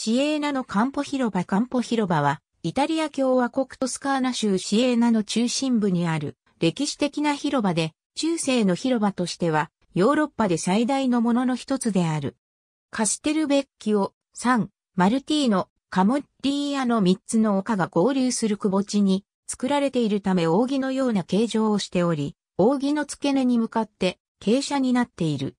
シエーナのカンポ広場カンポ広場は、イタリア共和国トスカーナ州シエーナの中心部にある歴史的な広場で、中世の広場としては、ヨーロッパで最大のものの一つである。カステルベッキオ、サン、マルティーノ、カモッリーアの三つの丘が合流するくぼ地に作られているため扇のような形状をしており、扇の付け根に向かって傾斜になっている。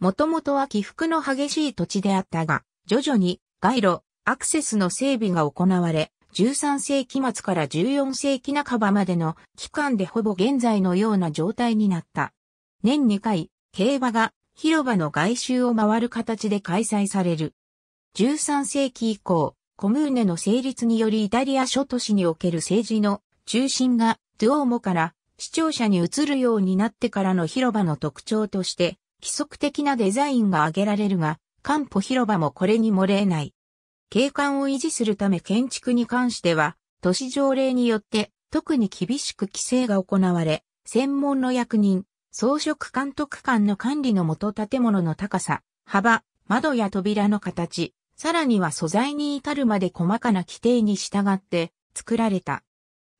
もともとは起伏の激しい土地であったが、徐々に街路、アクセスの整備が行われ、13世紀末から14世紀半ばまでの期間でほぼ現在のような状態になった。年2回、競馬が広場の外周を回る形で開催される。13世紀以降、コムーネの成立によりイタリア諸都市における政治の中心がドゥオーモから視聴者に移るようになってからの広場の特徴として規則的なデザインが挙げられるが、官歩広場もこれに漏れない。景観を維持するため建築に関しては、都市条例によって特に厳しく規制が行われ、専門の役人、装飾監督官の管理のもと建物の高さ、幅、窓や扉の形、さらには素材に至るまで細かな規定に従って作られた。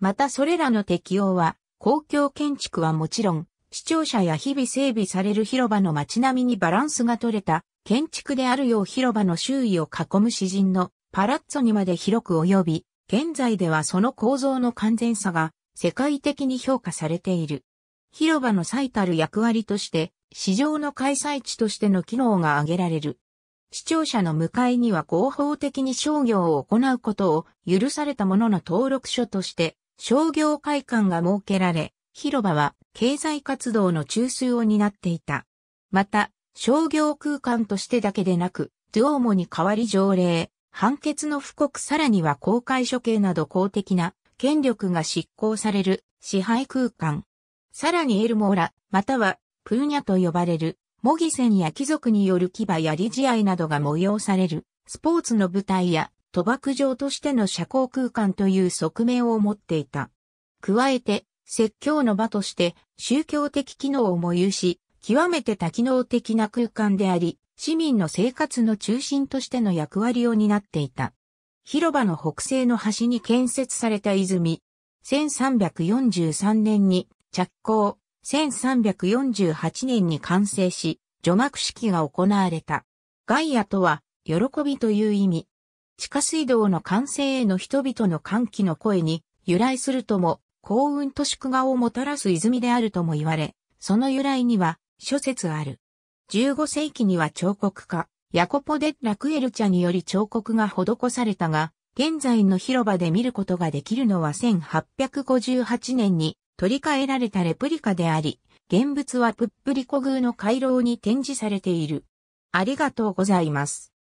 またそれらの適用は、公共建築はもちろん、視聴者や日々整備される広場の街並みにバランスが取れた建築であるよう広場の周囲を囲む詩人のパラッツォにまで広く及び、現在ではその構造の完全さが世界的に評価されている。広場の最たる役割として、市場の開催地としての機能が挙げられる。視聴者の迎えには合法的に商業を行うことを許されたものの登録書として商業会館が設けられ、広場は経済活動の中枢を担っていた。また、商業空間としてだけでなく、ドゥオーモに代わり条例、判決の布告さらには公開処刑など公的な権力が執行される支配空間。さらにエルモーラ、またはプーニャと呼ばれる模擬戦や貴族による牙や理事合などが催されるスポーツの舞台や賭博場としての社交空間という側面を持っていた。加えて、説教の場として宗教的機能をも有し、極めて多機能的な空間であり、市民の生活の中心としての役割を担っていた。広場の北西の端に建設された泉。1343年に着工、1348年に完成し、除幕式が行われた。ガイアとは、喜びという意味。地下水道の完成への人々の歓喜の声に由来するとも、幸運と祝賀をもたらす泉であるとも言われ、その由来には、諸説ある。15世紀には彫刻家、ヤコポ・デラ・クエルチャにより彫刻が施されたが、現在の広場で見ることができるのは1858年に取り替えられたレプリカであり、現物はプップリコ宮の回廊に展示されている。ありがとうございます。